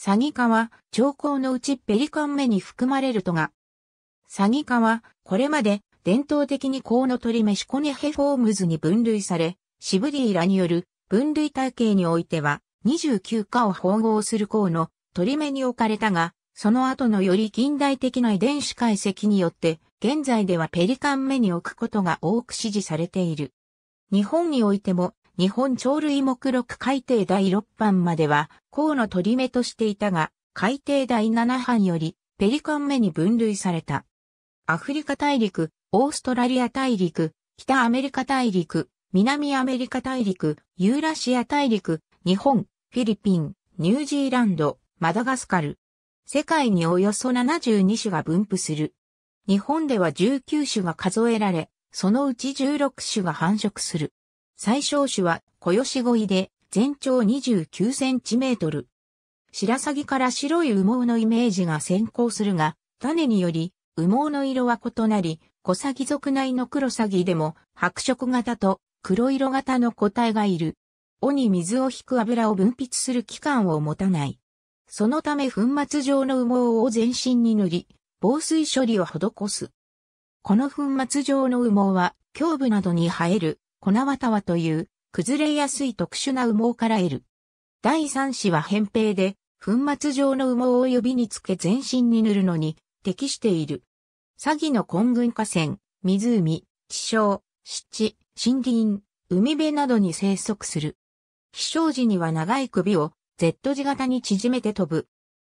サギ科は、長江のうちペリカン目に含まれるとが、サギ科は、これまで、伝統的にコウノトリメシコネヘフォームズに分類され、シブディーラによる分類体系においては、29科を包合するコウノトリメに置かれたが、その後のより近代的な遺伝子解析によって、現在ではペリカン目に置くことが多く支持されている。日本においても、日本鳥類目録改定第6版までは、項の取り目としていたが、改定第7版より、ペリカン目に分類された。アフリカ大陸、オーストラリア大陸、北アメリカ大陸、南アメリカ大陸、ユーラシア大陸、日本、フィリピン、ニュージーランド、マダガスカル。世界におよそ72種が分布する。日本では19種が数えられ、そのうち16種が繁殖する。最小種は小吉鯉で全長29センチメートル。白鷺から白い羽毛のイメージが先行するが、種により羽毛の色は異なり、小鷺族内の黒鷺でも白色型と黒色型の個体がいる。尾に水を引く油を分泌する器官を持たない。そのため粉末状の羽毛を全身に塗り、防水処理を施す。この粉末状の羽毛は胸部などに生える粉綿はという、崩れやすい特殊な羽毛から得る。第三子は扁平で、粉末状の羽毛を指につけ全身に塗るのに適している。詐欺の混群河川、湖、地小、湿地、森林、海辺などに生息する。飛翔時には長い首を Z 字型に縮めて飛ぶ。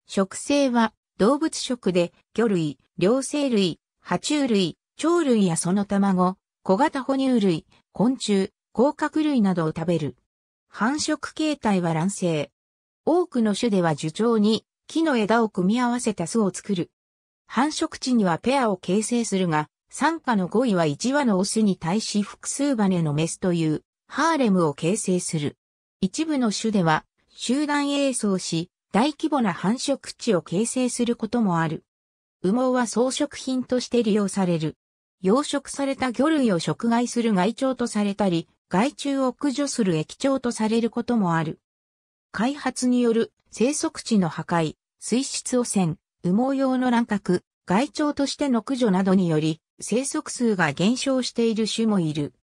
食性は動物食で魚類、両生類、爬虫類、鳥類やその卵、小型哺乳類、昆虫、甲殻類などを食べる。繁殖形態は卵生。多くの種では樹鳥に木の枝を組み合わせた巣を作る。繁殖地にはペアを形成するが、参加の5位は1羽のオスに対し複数羽のメスというハーレムを形成する。一部の種では集団栄巣し、大規模な繁殖地を形成することもある。羽毛は装飾品として利用される。養殖された魚類を食害する害鳥とされたり、害虫を駆除する液鳥とされることもある。開発による生息地の破壊、水質汚染、羽毛用の乱獲、害鳥としての駆除などにより、生息数が減少している種もいる。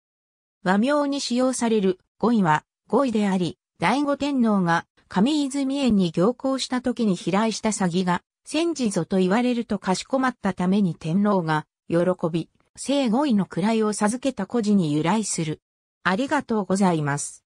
和名に使用される五位は五位であり、第五天皇が上泉園に行行した時に飛来した詐欺が、戦時ぞと言われるとかしこまったために天皇が喜び、生5位の位を授けた故事に由来する。ありがとうございます。